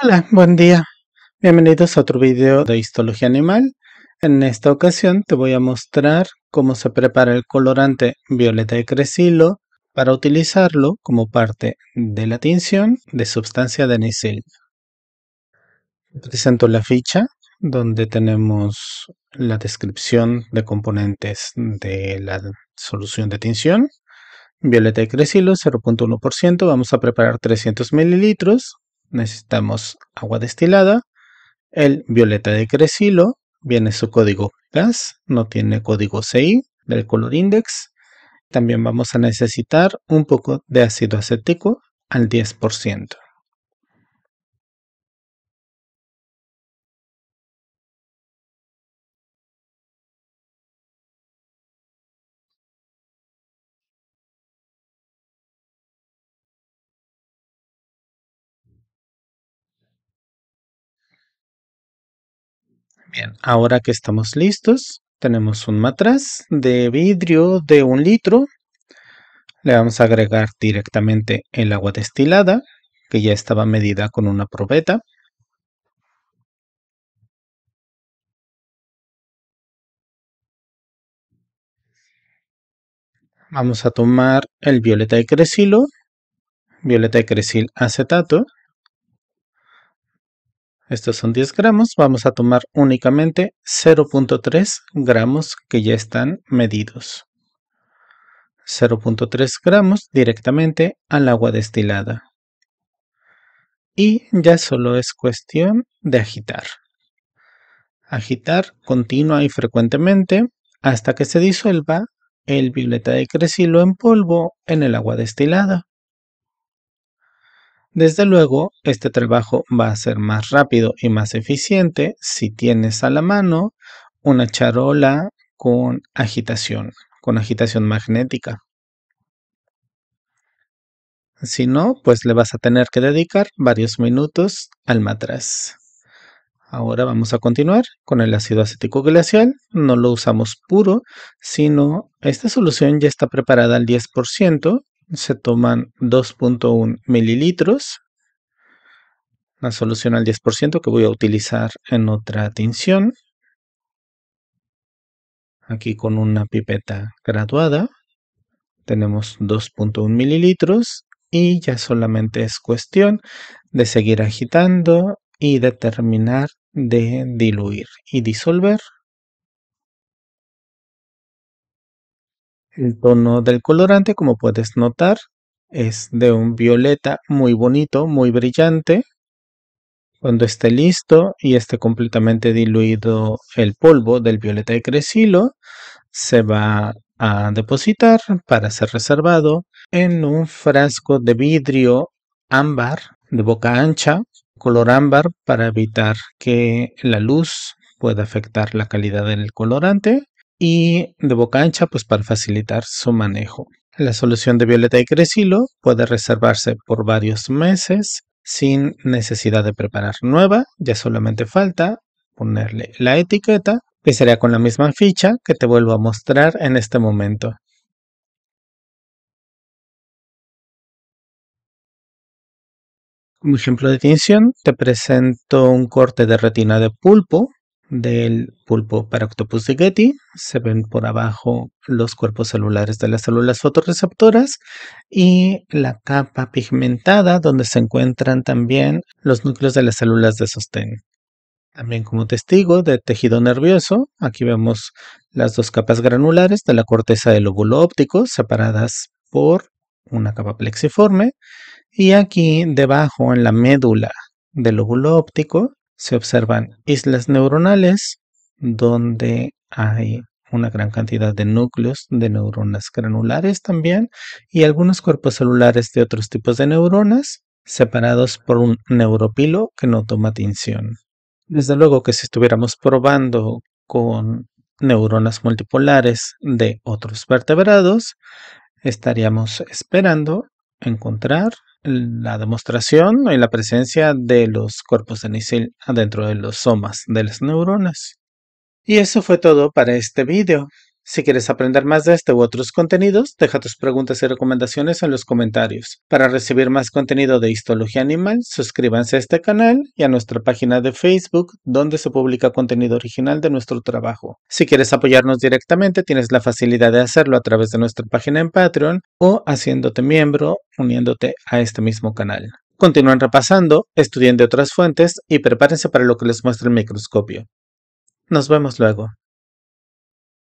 Hola, buen día. Bienvenidos a otro video de Histología Animal. En esta ocasión te voy a mostrar cómo se prepara el colorante violeta de cresilo para utilizarlo como parte de la tinción de sustancia de nisil. Presento la ficha donde tenemos la descripción de componentes de la solución de tinción. Violeta de cresilo 0.1%, vamos a preparar 300 mililitros necesitamos agua destilada, el violeta de Cresilo, viene su código gas, no tiene código CI del color index. También vamos a necesitar un poco de ácido acético al 10%. Bien, ahora que estamos listos, tenemos un matraz de vidrio de un litro. Le vamos a agregar directamente el agua destilada, que ya estaba medida con una probeta. Vamos a tomar el violeta de crecilo, violeta de cresil acetato, estos son 10 gramos. Vamos a tomar únicamente 0.3 gramos que ya están medidos. 0.3 gramos directamente al agua destilada. Y ya solo es cuestión de agitar. Agitar continua y frecuentemente hasta que se disuelva el violeta de crecilo en polvo en el agua destilada. Desde luego, este trabajo va a ser más rápido y más eficiente si tienes a la mano una charola con agitación, con agitación magnética. Si no, pues le vas a tener que dedicar varios minutos al matraz. Ahora vamos a continuar con el ácido acético glacial. No lo usamos puro, sino esta solución ya está preparada al 10% se toman 2.1 mililitros, la solución al 10% que voy a utilizar en otra tinción, aquí con una pipeta graduada, tenemos 2.1 mililitros y ya solamente es cuestión de seguir agitando y de terminar de diluir y disolver El tono del colorante, como puedes notar, es de un violeta muy bonito, muy brillante. Cuando esté listo y esté completamente diluido el polvo del violeta de crecilo, se va a depositar para ser reservado en un frasco de vidrio ámbar de boca ancha, color ámbar para evitar que la luz pueda afectar la calidad del colorante y de boca ancha pues para facilitar su manejo. La solución de violeta y cresilo puede reservarse por varios meses sin necesidad de preparar nueva, ya solamente falta ponerle la etiqueta, que sería con la misma ficha que te vuelvo a mostrar en este momento. Como ejemplo de tinción, te presento un corte de retina de pulpo del pulpo para octopus de Getty. Se ven por abajo los cuerpos celulares de las células fotorreceptoras y la capa pigmentada donde se encuentran también los núcleos de las células de sostén. También como testigo de tejido nervioso, aquí vemos las dos capas granulares de la corteza del lóbulo óptico separadas por una capa plexiforme y aquí debajo en la médula del lóbulo óptico se observan islas neuronales donde hay una gran cantidad de núcleos de neuronas granulares también y algunos cuerpos celulares de otros tipos de neuronas separados por un neuropilo que no toma tinción. Desde luego que si estuviéramos probando con neuronas multipolares de otros vertebrados, estaríamos esperando encontrar la demostración y la presencia de los cuerpos de Nisil adentro de los somas de las neuronas. Y eso fue todo para este video. Si quieres aprender más de este u otros contenidos, deja tus preguntas y recomendaciones en los comentarios. Para recibir más contenido de Histología Animal, suscríbanse a este canal y a nuestra página de Facebook, donde se publica contenido original de nuestro trabajo. Si quieres apoyarnos directamente, tienes la facilidad de hacerlo a través de nuestra página en Patreon o haciéndote miembro uniéndote a este mismo canal. Continúan repasando, estudien de otras fuentes y prepárense para lo que les muestra el microscopio. Nos vemos luego.